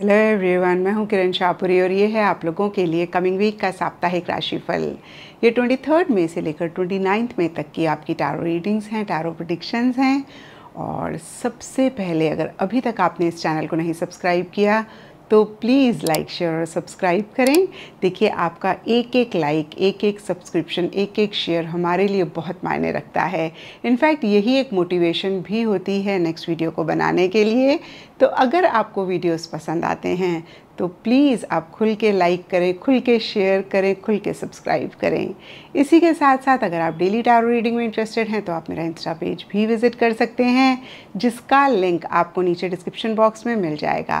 hello everyone मैं हूं किरण शाहपुरी और ये है आप लोगों के लिए कमिंग वीक का साप्ताहिक राशिफल ये ट्वेंटी थर्ड मई से लेकर ट्वेंटी नाइन्थ मई तक की आपकी टैरो रीडिंग्स हैं टारो प्रडिक्शंस हैं और सबसे पहले अगर अभी तक आपने इस चैनल को नहीं सब्सक्राइब किया तो प्लीज़ लाइक शेयर और सब्सक्राइब करें देखिए आपका एक एक लाइक एक एक सब्सक्रिप्शन एक एक शेयर हमारे लिए बहुत मायने रखता है इनफैक्ट यही एक मोटिवेशन भी होती है नेक्स्ट वीडियो को बनाने के लिए तो अगर आपको वीडियोस पसंद आते हैं तो प्लीज़ आप खुल के लाइक करें खुल के शेयर करें खुल के सब्सक्राइब करें इसी के साथ साथ अगर आप डेली टारो रीडिंग में इंटरेस्टेड हैं तो आप मेरा इंस्टा पेज भी विज़िट कर सकते हैं जिसका लिंक आपको नीचे डिस्क्रिप्शन बॉक्स में मिल जाएगा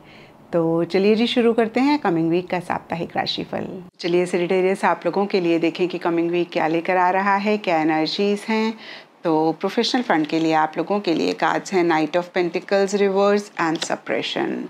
तो चलिए जी शुरू करते हैं कमिंग वीक का साप्ताहिक राशिफल चलिए सेटेरियस आप लोगों के लिए देखें कि कमिंग वीक क्या लेकर आ रहा है क्या एनर्जीज़ हैं तो प्रोफेशनल फंड के लिए आप लोगों के लिए कार्ड्स हैं knight of pentacles reverse and suppression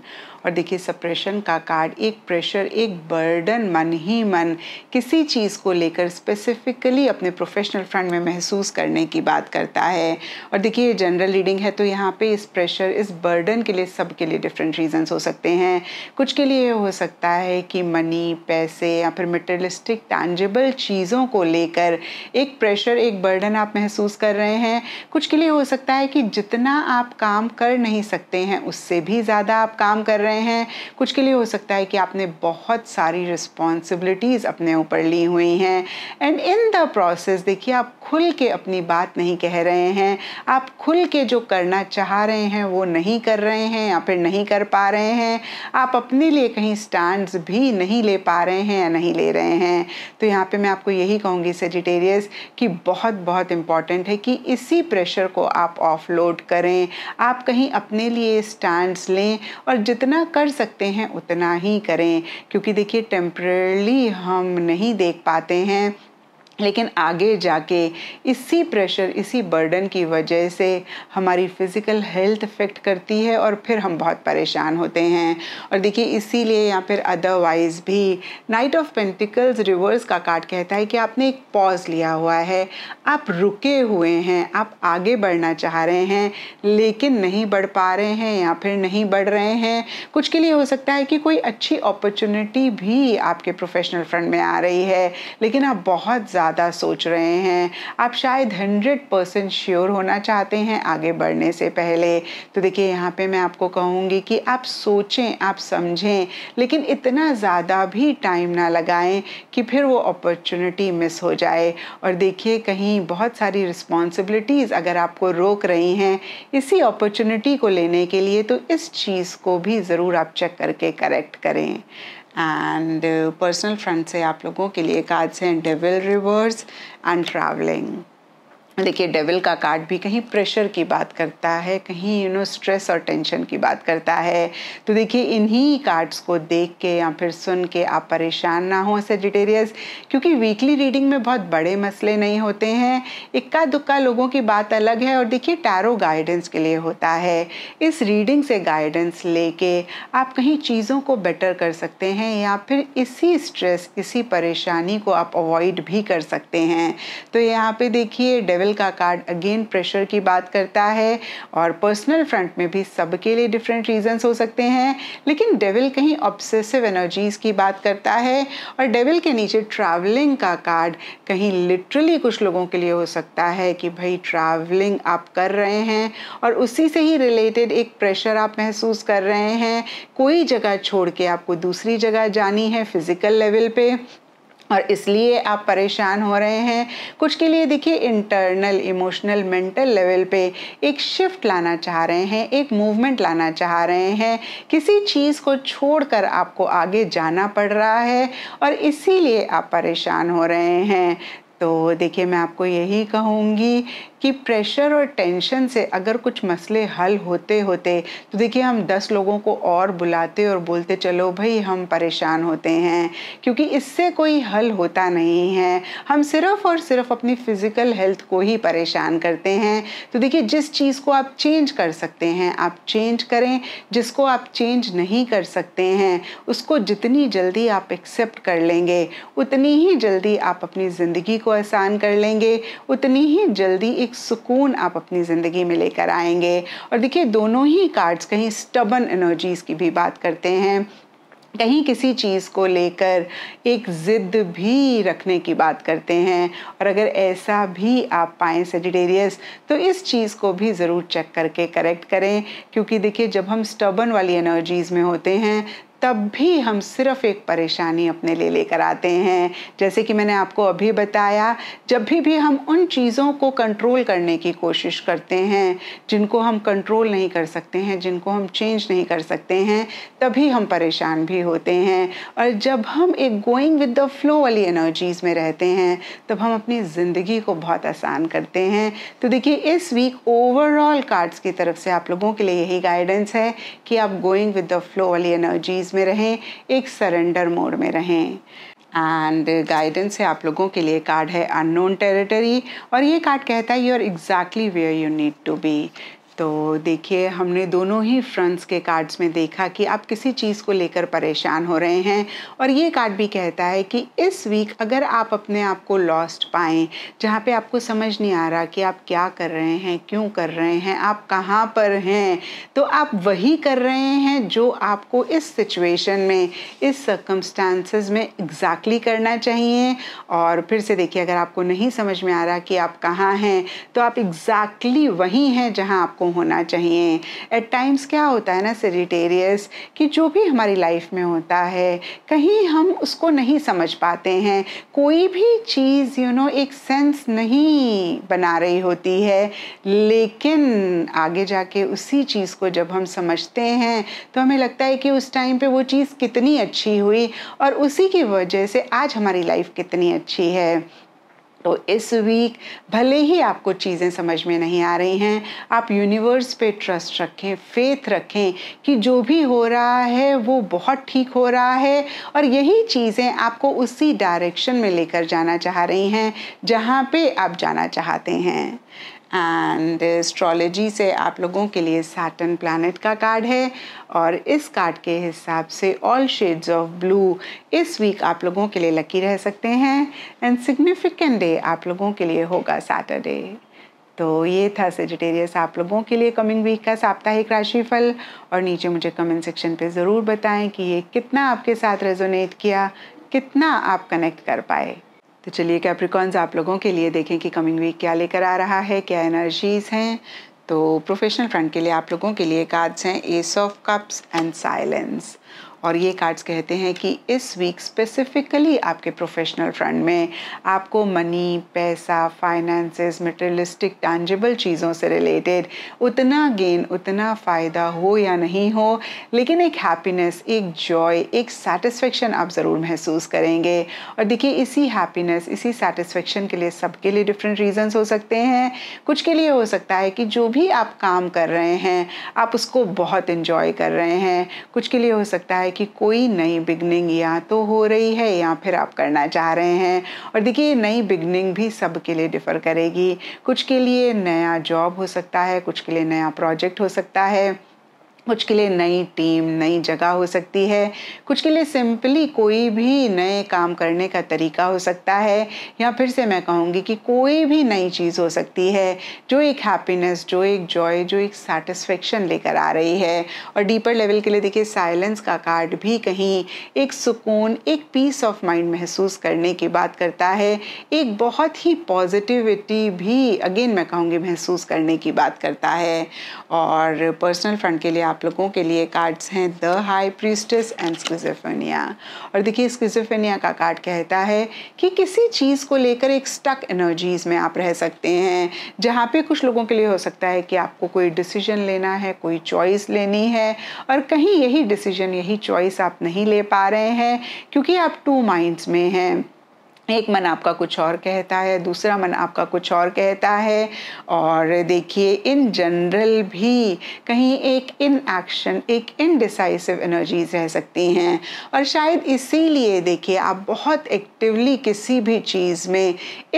और देखिए सप्रेशन का कार्ड एक प्रेशर एक बर्डन मन ही मन किसी चीज़ को लेकर स्पेसिफिकली अपने प्रोफेशनल फ्रंट में महसूस करने की बात करता है और देखिए ये जनरल रीडिंग है तो यहाँ पे इस प्रेशर इस बर्डन के लिए सब के लिए डिफरेंट रीजंस हो सकते हैं कुछ के लिए हो सकता है कि मनी पैसे या फिर मटेरियलिस्टिक टैंजेबल चीज़ों को लेकर एक प्रेशर एक बर्डन आप महसूस कर रहे हैं कुछ के लिए हो सकता है कि जितना आप काम कर नहीं सकते हैं उससे भी ज़्यादा आप काम कर रहे हैं रहे हैं कुछ के लिए हो सकता है कि आपने बहुत सारी रिस्पॉन्सिबिलिटीज़ अपने ऊपर ली हुई हैं एंड इन द प्रोसेस देखिए आप खुल के अपनी बात नहीं कह रहे हैं आप खुल के जो करना चाह रहे हैं वो नहीं कर रहे हैं या फिर नहीं कर पा रहे हैं आप अपने लिए कहीं स्टैंड भी नहीं ले पा रहे हैं या नहीं ले रहे हैं तो यहाँ पे मैं आपको यही कहूँगी सेजिटेरियस कि बहुत बहुत इम्पॉर्टेंट है कि इसी प्रेशर को आप ऑफलोड करें आप कहीं अपने लिए स्टैंड लें और जितना कर सकते हैं उतना ही करें क्योंकि देखिए टेम्परली हम नहीं देख पाते हैं लेकिन आगे जाके इसी प्रेशर इसी बर्डन की वजह से हमारी फिज़िकल हेल्थ इफ़ेक्ट करती है और फिर हम बहुत परेशान होते हैं और देखिए इसीलिए या फिर अदरवाइज़ भी नाइट ऑफ पेंटिकल्स रिवर्स का कार्ड कहता है कि आपने एक पॉज लिया हुआ है आप रुके हुए हैं आप आगे बढ़ना चाह रहे हैं लेकिन नहीं बढ़ पा रहे हैं या फिर नहीं बढ़ रहे हैं कुछ के लिए हो सकता है कि कोई अच्छी अपॉर्चुनिटी भी आपके प्रोफेशनल फ्रंट में आ रही है लेकिन आप बहुत ज़्यादा ज़्यादा सोच रहे हैं आप शायद हंड्रेड परसेंट श्योर होना चाहते हैं आगे बढ़ने से पहले तो देखिए यहाँ पे मैं आपको कहूँगी कि आप सोचें आप समझें लेकिन इतना ज़्यादा भी टाइम ना लगाएं कि फिर वो अपॉर्चुनिटी मिस हो जाए और देखिए कहीं बहुत सारी रिस्पॉन्सिबिलिटीज़ अगर आपको रोक रही हैं इसी अपॉर्चुनिटी को लेने के लिए तो इस चीज़ को भी ज़रूर आप चेक करके करेक्ट करें एंड पर्सनल फ्रंट से आप लोगों के लिए कार्ड्स हैं डेविल रिवर्स एंड ट्रैवलिंग देखिए डेविल का कार्ड भी कहीं प्रेशर की बात करता है कहीं यू नो स्ट्रेस और टेंशन की बात करता है तो देखिए इन्हीं कार्ड्स को देख के या फिर सुन के आप परेशान ना हों सेजिटेरियस क्योंकि वीकली रीडिंग में बहुत बड़े मसले नहीं होते हैं इक्का दुक्का लोगों की बात अलग है और देखिए टैरो गाइडेंस के लिए होता है इस रीडिंग से गाइडेंस लेके आप कहीं चीज़ों को बेटर कर सकते हैं या फिर इसी स्ट्रेस इसी परेशानी को आप अवॉइड भी कर सकते हैं तो यहाँ पे देखिए लेवल का कार्ड अगेन प्रेशर की बात करता है और पर्सनल फ्रंट में भी सबके लिए डिफरेंट रीजंस हो सकते हैं लेकिन डेविल कहीं ऑब्सेसिव एनर्जीज़ की बात करता है और डेविल के नीचे ट्रैवलिंग का कार्ड कहीं लिटरली कुछ लोगों के लिए हो सकता है कि भाई ट्रैवलिंग आप कर रहे हैं और उसी से ही रिलेटेड एक प्रेशर आप महसूस कर रहे हैं कोई जगह छोड़ के आपको दूसरी जगह जानी है फिज़िकल लेवल पे और इसलिए आप परेशान हो रहे हैं कुछ के लिए देखिए इंटरनल इमोशनल मेंटल लेवल पे एक शिफ्ट लाना चाह रहे हैं एक मूवमेंट लाना चाह रहे हैं किसी चीज़ को छोड़कर आपको आगे जाना पड़ रहा है और इसीलिए आप परेशान हो रहे हैं तो देखिए मैं आपको यही कहूँगी कि प्रेशर और टेंशन से अगर कुछ मसले हल होते होते तो देखिए हम दस लोगों को और बुलाते और बोलते चलो भाई हम परेशान होते हैं क्योंकि इससे कोई हल होता नहीं है हम सिर्फ और सिर्फ अपनी फ़िज़िकल हेल्थ को ही परेशान करते हैं तो देखिए जिस चीज़ को आप चेंज कर सकते हैं आप चेंज करें जिसको आप चेंज नहीं कर सकते हैं उसको जितनी जल्दी आप एक्सेप्ट कर लेंगे उतनी ही जल्दी आप अपनी ज़िंदगी को आसान कर लेंगे उतनी ही जल्दी एक एक सुकून आप अपनी ज़िंदगी में लेकर आएंगे और देखिए दोनों ही कार्ड्स कहीं स्टबन एनर्जीज़ की भी बात करते हैं कहीं किसी चीज़ को लेकर एक ज़िद भी रखने की बात करते हैं और अगर ऐसा भी आप पाएँ सेजिटेरियस तो इस चीज़ को भी ज़रूर चेक करके करेक्ट करें क्योंकि देखिए जब हम स्टबन वाली एनर्जीज़ में होते हैं तब भी हम सिर्फ एक परेशानी अपने लिए लेकर आते हैं जैसे कि मैंने आपको अभी बताया जब भी भी हम उन चीज़ों को कंट्रोल करने की कोशिश करते हैं जिनको हम कंट्रोल नहीं कर सकते हैं जिनको हम चेंज नहीं कर सकते हैं तभी हम परेशान भी होते हैं और जब हम एक गोइंग विद द फ्लो वाली एनर्जीज़ में रहते हैं तब हम अपनी ज़िंदगी को बहुत आसान करते हैं तो देखिए इस वीक ओवरऑल कार्ड्स की तरफ से आप लोगों के लिए यही गाइडेंस है कि आप गोइंग विद द फ्लो वाली एनर्जीज़ में रहें एक सरेंडर मोड में रहें एंड गाइडेंस है आप लोगों के लिए कार्ड है अननोन टेरिटरी और ये कार्ड कहता है you are exactly where you need to be तो देखिए हमने दोनों ही फ्रंट्स के कार्ड्स में देखा कि आप किसी चीज़ को लेकर परेशान हो रहे हैं और ये कार्ड भी कहता है कि इस वीक अगर आप अपने आप को लॉस्ट पाएँ जहाँ पे आपको समझ नहीं आ रहा कि आप क्या कर रहे हैं क्यों कर रहे हैं आप कहाँ पर हैं तो आप वही कर रहे हैं जो आपको इस सिचुएशन में इस सर्कमस्टांसिस में एग्जैक्टली exactly करना चाहिए और फिर से देखिए अगर आपको नहीं समझ में आ रहा कि आप कहाँ हैं तो आप एग्जैक्टली exactly वही हैं जहाँ आपको आपको होना चाहिए एट टाइम्स क्या होता है ना सेजिटेरियस कि जो भी हमारी लाइफ में होता है कहीं हम उसको नहीं समझ पाते हैं कोई भी चीज़ यू you नो know, एक सेंस नहीं बना रही होती है लेकिन आगे जाके उसी चीज़ को जब हम समझते हैं तो हमें लगता है कि उस टाइम पे वो चीज़ कितनी अच्छी हुई और उसी की वजह से आज हमारी लाइफ कितनी अच्छी है तो इस वीक भले ही आपको चीज़ें समझ में नहीं आ रही हैं आप यूनिवर्स पे ट्रस्ट रखें फेथ रखें कि जो भी हो रहा है वो बहुत ठीक हो रहा है और यही चीज़ें आपको उसी डायरेक्शन में लेकर जाना चाह रही हैं जहाँ पे आप जाना चाहते हैं एंड एस्ट्रोलॉजी से आप लोगों के लिए सैटन प्लानट का कार्ड है और इस कार्ड के हिसाब से ऑल शेड्स ऑफ ब्लू इस वीक आप लोगों के लिए लकी रह सकते हैं एंड सिग्निफिकेंट डे आप लोगों के लिए होगा सैटरडे तो ये था सेजिटेरियस आप लोगों के लिए कमिंग वीक का साप्ताहिक राशिफल और नीचे मुझे कमेंट सेक्शन पे ज़रूर बताएं कि ये कितना आपके साथ रेजोनेट किया कितना आप कनेक्ट कर पाए तो चलिए कैप्रिकॉन्स आप लोगों के लिए देखें कि कमिंग वीक क्या लेकर आ रहा है क्या एनर्जीज हैं तो प्रोफेशनल फ्रंट के लिए आप लोगों के लिए कार्ड्स हैं ace of cups and silence और ये कार्ड्स कहते हैं कि इस वीक स्पेसिफिकली आपके प्रोफेशनल फ्रंट में आपको मनी पैसा फाइनेंसेस मटेरियलिस्टिक टैंजिबल चीज़ों से रिलेटेड उतना गेन उतना फ़ायदा हो या नहीं हो लेकिन एक हैप्पीनेस एक जॉय एक सेटिस्फेक्शन आप ज़रूर महसूस करेंगे और देखिए इसी हैप्पीनेस इसी सेटिस्फेक्शन के लिए सबके लिए डिफरेंट रीजंस हो सकते हैं कुछ के लिए हो सकता है कि जो भी आप काम कर रहे हैं आप उसको बहुत इन्जॉय कर रहे हैं कुछ के लिए हो सकता है कि कोई नई बिगनिंग या तो हो रही है या फिर आप करना चाह रहे हैं और देखिए नई बिगनिंग भी सबके लिए डिफ़र करेगी कुछ के लिए नया जॉब हो सकता है कुछ के लिए नया प्रोजेक्ट हो सकता है कुछ के लिए नई टीम नई जगह हो सकती है कुछ के लिए सिंपली कोई भी नए काम करने का तरीका हो सकता है या फिर से मैं कहूँगी कि कोई भी नई चीज़ हो सकती है जो एक हैप्पीनेस जो एक जॉय जो एक सेटिस्फेक्शन लेकर आ रही है और डीपर लेवल के लिए देखिए साइलेंस का कार्ड भी कहीं एक सुकून एक पीस ऑफ माइंड महसूस करने की बात करता है एक बहुत ही पॉजिटिविटी भी अगेन मैं कहूँगी महसूस करने की बात करता है और पर्सनल फ्रंट के लिए आप लोगों के लिए कार्ड्स हैं the high priestess and schizophrenia और देखिए स्क्विजोफेनिया का कार्ड कहता है कि किसी चीज़ को लेकर एक स्टक एनर्जीज में आप रह सकते हैं जहाँ पे कुछ लोगों के लिए हो सकता है कि आपको कोई डिसीजन लेना है कोई चॉइस लेनी है और कहीं यही डिसीजन यही चॉइस आप नहीं ले पा रहे हैं क्योंकि आप टू माइंड्स में हैं एक मन आपका कुछ और कहता है दूसरा मन आपका कुछ और कहता है और देखिए इन जनरल भी कहीं एक इन एक्शन एक इनडिसाइसिव एनर्जीज रह सकती हैं और शायद इसीलिए देखिए आप बहुत एक्टिवली किसी भी चीज़ में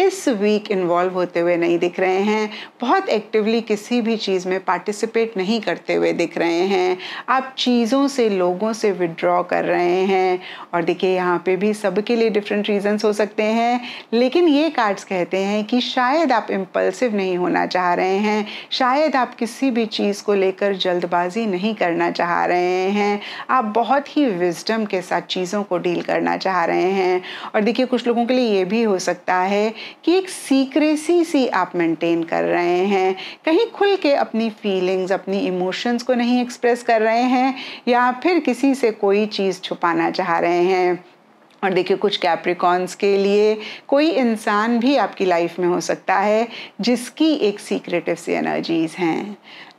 इस वीक इन्वॉल्व होते हुए नहीं दिख रहे हैं बहुत एक्टिवली किसी भी चीज़ में पार्टिसिपेट नहीं करते हुए दिख रहे हैं आप चीज़ों से लोगों से विड्रॉ कर रहे हैं और देखिए यहाँ पे भी सबके लिए डिफरेंट रीजन्स हो सकते सकते हैं लेकिन ये कार्ड्स कहते हैं कि शायद आप इम्पल्सिव नहीं होना चाह रहे हैं शायद आप किसी भी चीज़ को लेकर जल्दबाजी नहीं करना चाह रहे हैं आप बहुत ही विजडम के साथ चीज़ों को डील करना चाह रहे हैं और देखिए कुछ लोगों के लिए ये भी हो सकता है कि एक सीक्रेसी सी आप मेंटेन कर रहे हैं कहीं खुल के अपनी फीलिंग्स अपनी इमोशंस को नहीं एक्सप्रेस कर रहे हैं या फिर किसी से कोई चीज़ छुपाना चाह रहे हैं और देखिए कुछ कैप्रिकॉन्स के लिए कोई इंसान भी आपकी लाइफ में हो सकता है जिसकी एक सीक्रेटिव सी एनर्जीज़ हैं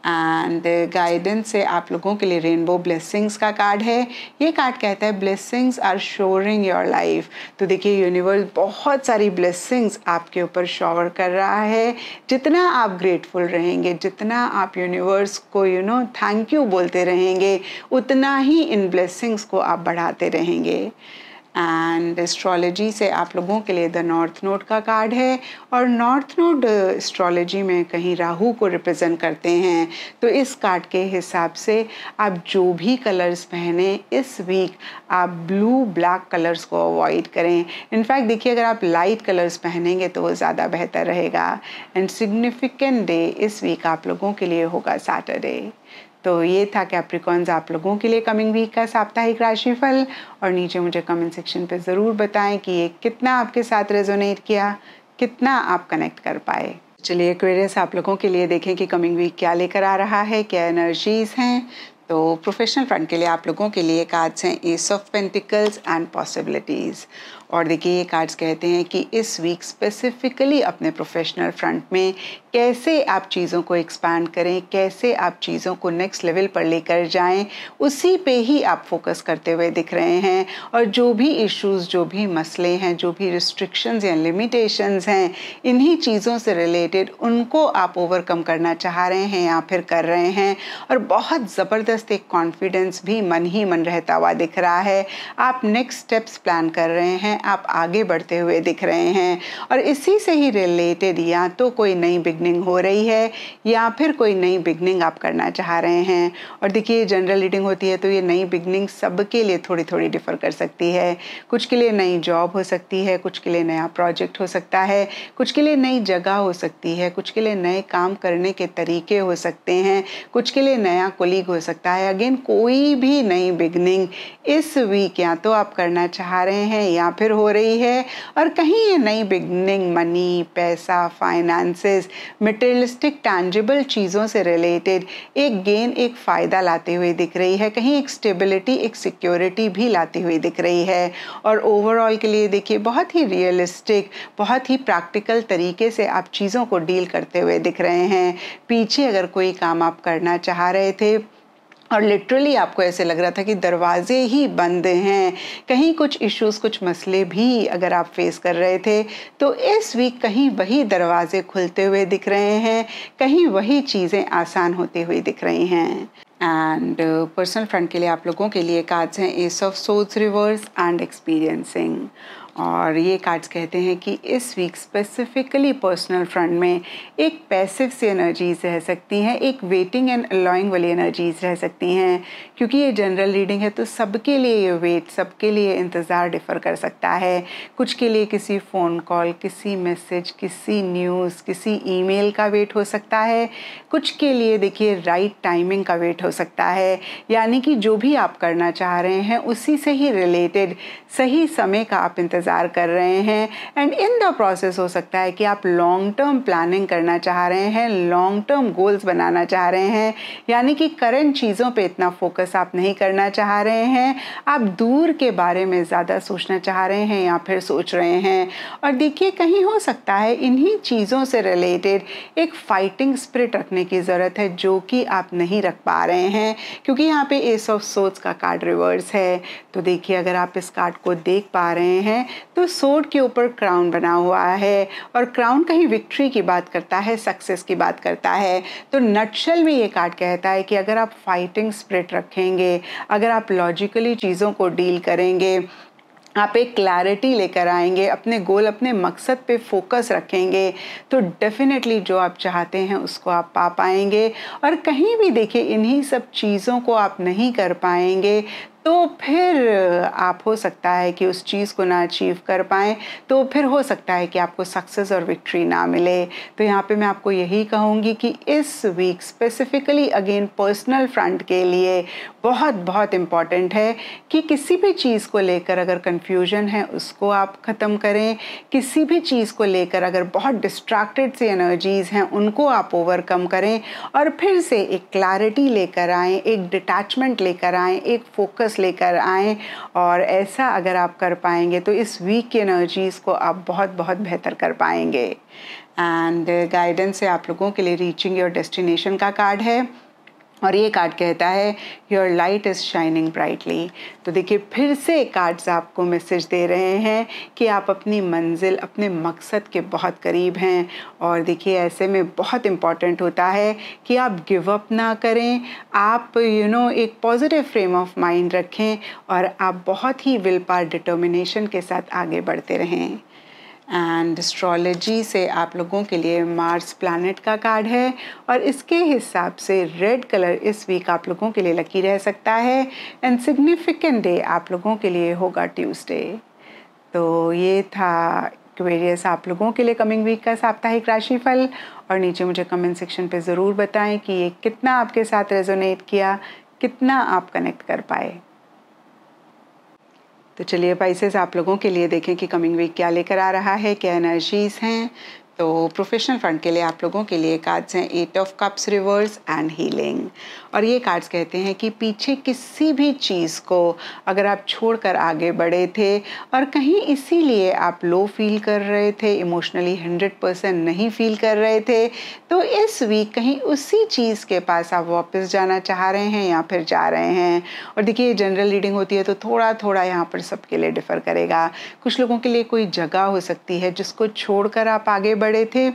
एंड गाइडेंस से आप लोगों के लिए रेनबो ब्लेसिंग्स का कार्ड है ये कार्ड कहता है blessings are showering your life तो देखिए यूनिवर्स बहुत सारी ब्लेसिंग्स आपके ऊपर शॉवर कर रहा है जितना आप ग्रेटफुल रहेंगे जितना आप यूनिवर्स को यू नो थैंक यू बोलते रहेंगे उतना ही इन ब्लेसिंग्स को आप बढ़ाते रहेंगे एंड एस्ट्रोलॉजी से आप लोगों के लिए द नॉर्थ नोड का कार्ड है और नॉर्थ नोड एस्ट्रोलॉजी में कहीं राहु को रिप्रेजेंट करते हैं तो इस कार्ड के हिसाब से आप जो भी कलर्स पहने इस वीक आप ब्लू ब्लैक कलर्स को अवॉइड करें इनफैक्ट देखिए अगर आप लाइट कलर्स पहनेंगे तो वो ज़्यादा बेहतर रहेगा एंड सिग्निफिकेंट डे इस वीक आप लोगों के लिए होगा सैटरडे तो ये था कैप्रिकॉन्स आप लोगों के लिए कमिंग वीक का साप्ताहिक राशिफल और नीचे मुझे कमेंट सेक्शन पे ज़रूर बताएं कि ये कितना आपके साथ रेजोनेट किया कितना आप कनेक्ट कर पाए चलिए क्वेरियस आप लोगों के लिए देखें कि कमिंग वीक क्या लेकर आ रहा है क्या एनर्जीज हैं तो प्रोफेशनल फ्रंट के लिए आप लोगों के लिए कार्ड्स हैं ace of pentacles and possibilities और देखिए ये कार्ड्स कहते हैं कि इस वीक स्पेसिफिकली अपने प्रोफेशनल फ्रंट में कैसे आप चीज़ों को एक्सपैंड करें कैसे आप चीज़ों को नेक्स्ट लेवल पर लेकर जाएं उसी पे ही आप फोकस करते हुए दिख रहे हैं और जो भी इश्यूज जो भी मसले हैं जो भी रिस्ट्रिक्शंस या लिमिटेशंस हैं इन्हीं चीज़ों से रिलेटेड उनको आप ओवरकम करना चाह रहे हैं या फिर कर रहे हैं और बहुत ज़बरदस्त एक कॉन्फिडेंस भी मन ही मन रहता हुआ दिख रहा है आप नेक्स्ट स्टेप्स प्लान कर रहे हैं आप आगे बढ़ते हुए दिख रहे हैं और इसी से ही रिलेटेड या तो कोई नई बिगनिंग हो रही है या फिर कोई नई बिगनिंग आप करना चाह रहे हैं और देखिए जनरल रीडिंग होती है तो ये नई बिगनिंग सबके लिए थोड़ी थोड़ी डिफ़र कर सकती है कुछ के लिए नई जॉब हो सकती है कुछ के लिए नया प्रोजेक्ट हो सकता है कुछ के लिए नई जगह हो सकती है कुछ के लिए नए काम करने के तरीके हो सकते हैं कुछ के लिए नया कोलीग हो सकता है अगेन कोई भी नई बिगनिंग इस वीक या तो आप करना चाह रहे हैं या फिर फिर हो रही है और कहीं ये नई बिगनिंग मनी पैसा फाइनेंसेस मटेरियलिस्टिक टैंजिबल चीज़ों से रिलेटेड एक गेन एक फ़ायदा लाते हुए दिख रही है कहीं एक स्टेबिलिटी एक सिक्योरिटी भी लाती हुई दिख रही है और ओवरऑल के लिए देखिए बहुत ही रियलिस्टिक बहुत ही प्रैक्टिकल तरीके से आप चीज़ों को डील करते हुए दिख रहे हैं पीछे अगर कोई काम आप करना चाह रहे थे और लिटरली आपको ऐसे लग रहा था कि दरवाजे ही बंद हैं कहीं कुछ इश्यूज कुछ मसले भी अगर आप फेस कर रहे थे तो इस वीक कहीं वही दरवाजे खुलते हुए दिख रहे हैं कहीं वही चीज़ें आसान होती हुई दिख रही हैं एंड पर्सनल फ्रंट के लिए आप लोगों के लिए कार्ड्स हैं एस ऑफ सोच रिवर्स एंड एक्सपीरियंसिंग और ये कार्ड्स कहते हैं कि इस वीक स्पेसिफिकली पर्सनल फ्रंट में एक पैसिव सी एनर्जीज रह सकती हैं एक वेटिंग एंड अलॉइंग वाली एनर्जीज रह सकती हैं क्योंकि ये जनरल रीडिंग है तो सबके लिए ये वेट सबके लिए इंतज़ार डिफ़र कर सकता है कुछ के लिए किसी फ़ोन कॉल किसी मैसेज किसी न्यूज़ किसी ईमेल का वेट हो सकता है कुछ के लिए देखिए राइट टाइमिंग का वेट हो सकता है यानी कि जो भी आप करना चाह रहे हैं उसी से ही रिलेटेड सही समय का आप इंतज़ार इंतज़ार कर रहे हैं एंड इन द प्रोसेस हो सकता है कि आप लॉन्ग टर्म प्लानिंग करना चाह रहे हैं लॉन्ग टर्म गोल्स बनाना चाह रहे हैं यानी कि करंट चीज़ों पे इतना फोकस आप नहीं करना चाह रहे हैं आप दूर के बारे में ज़्यादा सोचना चाह रहे हैं या फिर सोच रहे हैं और देखिए कहीं हो सकता है इन्हीं चीज़ों से रिलेटेड एक फाइटिंग स्प्रिट रखने की ज़रूरत है जो कि आप नहीं रख पा रहे हैं क्योंकि यहाँ पे एस ऑफ सोच का कार्ड रिवर्स है तो देखिए अगर आप इस कार्ड को देख पा रहे हैं तो सोड के ऊपर क्राउन बना हुआ है और क्राउन कहीं विक्ट्री की बात करता है सक्सेस की बात करता है तो नटशल में ये कार्ड कहता है कि अगर आप फाइटिंग स्प्रिट रखेंगे अगर आप लॉजिकली चीज़ों को डील करेंगे आप एक क्लैरिटी लेकर आएंगे अपने गोल अपने मकसद पे फोकस रखेंगे तो डेफिनेटली जो आप चाहते हैं उसको आप पा पाएंगे और कहीं भी देखिए इन्हीं सब चीज़ों को आप नहीं कर पाएंगे तो फिर आप हो सकता है कि उस चीज़ को ना अचीव कर पाएँ तो फिर हो सकता है कि आपको सक्सेस और विक्ट्री ना मिले तो यहाँ पे मैं आपको यही कहूँगी कि इस week specifically again personal front के लिए बहुत बहुत इम्पॉर्टेंट है कि किसी भी चीज़ को लेकर अगर कन्फ्यूजन है उसको आप ख़त्म करें किसी भी चीज़ को लेकर अगर बहुत डिस्ट्रैक्टेड से एनर्जीज़ हैं उनको आप ओवरकम करें और फिर से एक क्लैरिटी लेकर आएँ एक डिटैचमेंट लेकर आएँ एक फोकस लेकर आएँ और ऐसा अगर आप कर पाएंगे तो इस वीक की एनर्जीज़ को आप बहुत बहुत बेहतर कर पाएंगे एंड गाइडेंस से आप लोगों के लिए रीचिंग योर डेस्टिनेशन का कार्ड है और ये कार्ड कहता है your light is shining brightly तो देखिए फिर से कार्ड्स आपको मैसेज दे रहे हैं कि आप अपनी मंजिल अपने मकसद के बहुत करीब हैं और देखिए ऐसे में बहुत इम्पॉर्टेंट होता है कि आप गिव अप ना करें आप यू you नो know, एक पॉजिटिव फ्रेम ऑफ माइंड रखें और आप बहुत ही विल पार डिटर्मिनेशन के साथ आगे बढ़ते रहें एंड एस्ट्रोलॉजी से आप लोगों के लिए मार्स प्लानट का कार्ड है और इसके हिसाब से रेड कलर इस वीक आप लोगों के लिए लकी रह सकता है एंड सिग्निफिकेंट डे आप लोगों के लिए होगा ट्यूसडे तो ये था क्वेरियस आप लोगों के लिए कमिंग वीक का साप्ताहिक राशिफल और नीचे मुझे कमेंट सेक्शन पे ज़रूर बताएं कि ये कितना आपके साथ रेजोनेट किया कितना आप कनेक्ट कर पाए तो चलिए पाइसेस आप लोगों के लिए देखें कि कमिंग वीक क्या लेकर आ रहा है क्या एनर्जीज़ हैं तो प्रोफेशनल फ्रंट के लिए आप लोगों के लिए कार्ड्स हैं eight of cups reverse and healing और ये कार्ड्स कहते हैं कि पीछे किसी भी चीज़ को अगर आप छोड़कर आगे बढ़े थे और कहीं इसीलिए आप लो फील कर रहे थे इमोशनली हंड्रेड परसेंट नहीं फील कर रहे थे तो इस वीक कहीं उसी चीज़ के पास आप वापस जाना चाह रहे हैं या फिर जा रहे हैं और देखिए जनरल रीडिंग होती है तो थोड़ा थोड़ा यहाँ पर सबके लिए डिफ़र करेगा कुछ लोगों के लिए कोई जगह हो सकती है जिसको छोड़ आप आगे बढ़ बड़े थे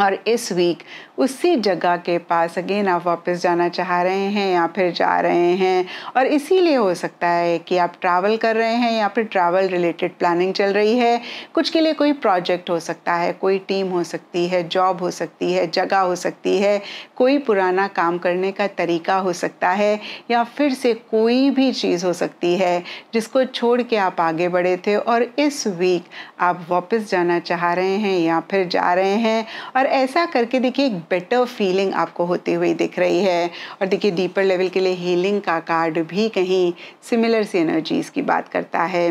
और इस वीक उसी जगह के पास अगेन आप वापस जाना चाह रहे हैं या फिर जा रहे हैं और इसीलिए हो सकता है कि आप ट्रैवल कर रहे हैं या फिर ट्रैवल रिलेटेड प्लानिंग चल रही है कुछ के लिए कोई प्रोजेक्ट हो सकता है कोई टीम हो सकती है जॉब हो सकती है जगह हो सकती है कोई पुराना काम करने का तरीका हो सकता है या फिर से कोई भी चीज़ हो सकती है जिसको छोड़ के आप आगे बढ़े थे और इस वीक आप वापस जाना चाह रहे हैं या फिर जा रहे हैं और और ऐसा करके देखिए एक बेटर फीलिंग आपको होती हुई दिख रही है और देखिए डीपर लेवल के लिए हीलिंग का कार्ड भी कहीं सिमिलर सी एनर्जीज़ की बात करता है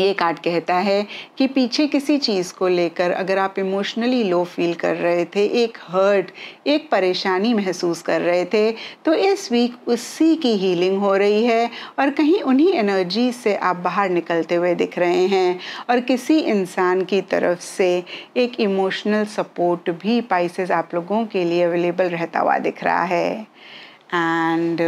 ये कार्ड कहता है कि पीछे किसी चीज़ को लेकर अगर आप इमोशनली लो फील कर रहे थे एक हर्ट एक परेशानी महसूस कर रहे थे तो इस वीक उसी की हीलिंग हो रही है और कहीं उन्हीं एनर्जी से आप बाहर निकलते हुए दिख रहे हैं और किसी इंसान की तरफ से एक इमोशनल सपोर्ट भी पाइसेस आप लोगों के लिए अवेलेबल रहता हुआ दिख रहा है एंड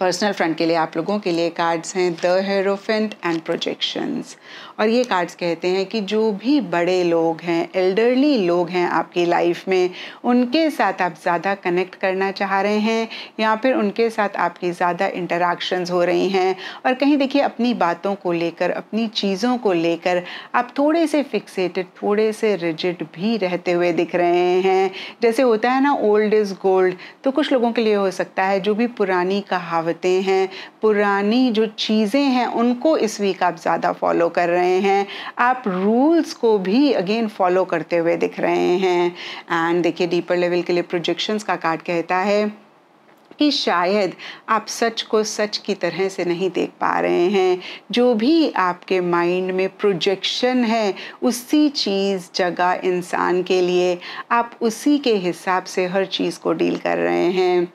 पर्सनल फ्रंट के लिए आप लोगों के लिए कार्ड्स हैं द हेरोफेंट एंड प्रोजेक्शंस और ये कार्ड्स कहते हैं कि जो भी बड़े लोग हैं एल्डरली लोग हैं आपकी लाइफ में उनके साथ आप ज़्यादा कनेक्ट करना चाह रहे हैं या फिर उनके साथ आपकी ज़्यादा इंटरेक्शंस हो रही हैं और कहीं देखिए अपनी बातों को लेकर अपनी चीज़ों को लेकर आप थोड़े से फिक्सेटेड थोड़े से रिजिड भी रहते हुए दिख रहे हैं जैसे होता है ना ओल्ड इज़ गोल्ड तो कुछ लोगों के लिए हो सकता है जो भी पुरानी कहा कहावतें हैं पुरानी जो चीज़ें हैं उनको इस वीक आप ज़्यादा फॉलो कर रहे हैं आप रूल्स को भी अगेन फॉलो करते हुए दिख रहे हैं एंड देखिए डीपर लेवल के लिए प्रोजेक्शंस का कार्ड कहता है कि शायद आप सच को सच की तरह से नहीं देख पा रहे हैं जो भी आपके माइंड में प्रोजेक्शन है उसी चीज़ जगह इंसान के लिए आप उसी के हिसाब से हर चीज़ को डील कर रहे हैं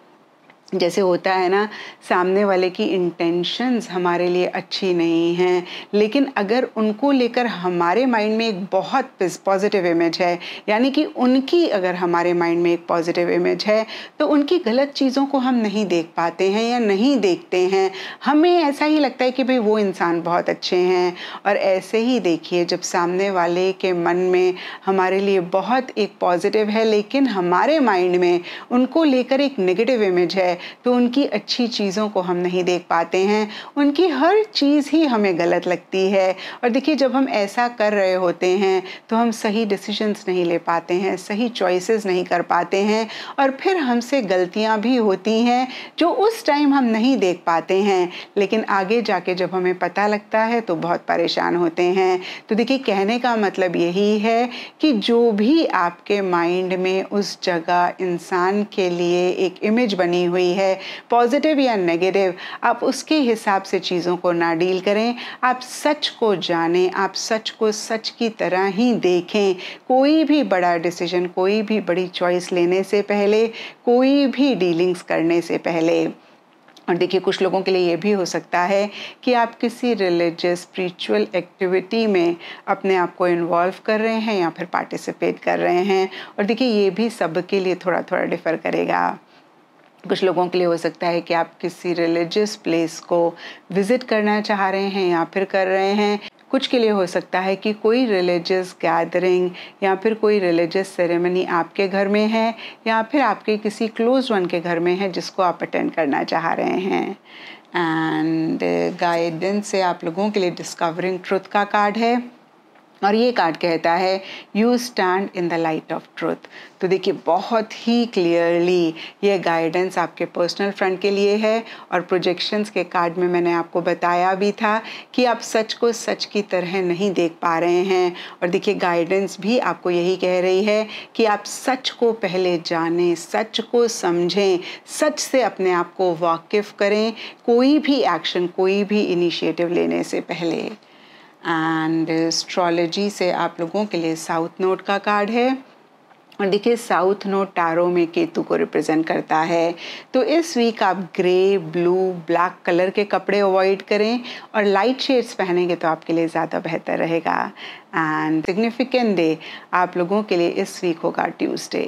जैसे होता है ना सामने वाले की इंटेंशंस हमारे लिए अच्छी नहीं हैं लेकिन अगर उनको लेकर हमारे माइंड में एक बहुत पॉजिटिव इमेज है यानी कि उनकी अगर हमारे माइंड में एक पॉजिटिव इमेज है तो उनकी गलत चीज़ों को हम नहीं देख पाते हैं या नहीं देखते हैं हमें ऐसा ही लगता है कि भाई वो इंसान बहुत अच्छे हैं और ऐसे ही देखिए जब सामने वाले के मन में हमारे लिए बहुत एक पॉजिटिव है लेकिन हमारे माइंड में उनको लेकर एक नेगेटिव इमेज है तो उनकी अच्छी चीज़ों को हम नहीं देख पाते हैं उनकी हर चीज़ ही हमें गलत लगती है और देखिए जब हम ऐसा कर रहे होते हैं तो हम सही डिसीजंस नहीं ले पाते हैं सही चॉइसेस नहीं कर पाते हैं और फिर हमसे गलतियाँ भी होती हैं जो उस टाइम हम नहीं देख पाते हैं लेकिन आगे जाके जब हमें पता लगता है तो बहुत परेशान होते हैं तो देखिए कहने का मतलब यही है कि जो भी आपके माइंड में उस जगह इंसान के लिए एक इमेज बनी हुई रही है पॉजिटिव या नेगेटिव आप उसके हिसाब से चीज़ों को ना डील करें आप सच को जानें आप सच को सच की तरह ही देखें कोई भी बड़ा डिसीजन कोई भी बड़ी चॉइस लेने से पहले कोई भी डीलिंग्स करने से पहले और देखिए कुछ लोगों के लिए ये भी हो सकता है कि आप किसी रिलीजियस स्पिरिचुअल एक्टिविटी में अपने आप को इन्वॉल्व कर रहे हैं या फिर पार्टिसिपेट कर रहे हैं और देखिए ये भी सबके लिए थोड़ा थोड़ा डिफ़र करेगा कुछ लोगों के लिए हो सकता है कि आप किसी रिलीजियस प्लेस को विज़िट करना चाह रहे हैं या फिर कर रहे हैं कुछ के लिए हो सकता है कि कोई रिलीजियस गैदरिंग या फिर कोई रिलीजियस सेरेमनी आपके घर में है या फिर आपके किसी क्लोज वन के घर में है जिसको आप अटेंड करना चाह रहे हैं एंड गाइडेंस से आप लोगों के लिए डिस्कवरिंग ट्रुथ का कार्ड है और ये कार्ड कहता है you stand in the light of truth तो देखिए बहुत ही क्लियरली ये गाइडेंस आपके पर्सनल फ्रंट के लिए है और प्रोजेक्शंस के कार्ड में मैंने आपको बताया भी था कि आप सच को सच की तरह नहीं देख पा रहे हैं और देखिए गाइडेंस भी आपको यही कह रही है कि आप सच को पहले जानें सच को समझें सच से अपने आप को वाकिफ़ करें कोई भी एक्शन कोई भी इनिशिएटिव लेने से पहले एंड एस्ट्रोलॉजी से आप लोगों के लिए साउथ नोट का कार्ड है और देखिए साउथ नोट टारो में केतु को रिप्रेजेंट करता है तो इस वीक आप ग्रे ब्लू ब्लैक कलर के कपड़े अवॉइड करें और लाइट शेड्स पहनेंगे तो आपके लिए ज़्यादा बेहतर रहेगा एंड सिग्निफिकेंट डे आप लोगों के लिए इस वीक होगा ट्यूसडे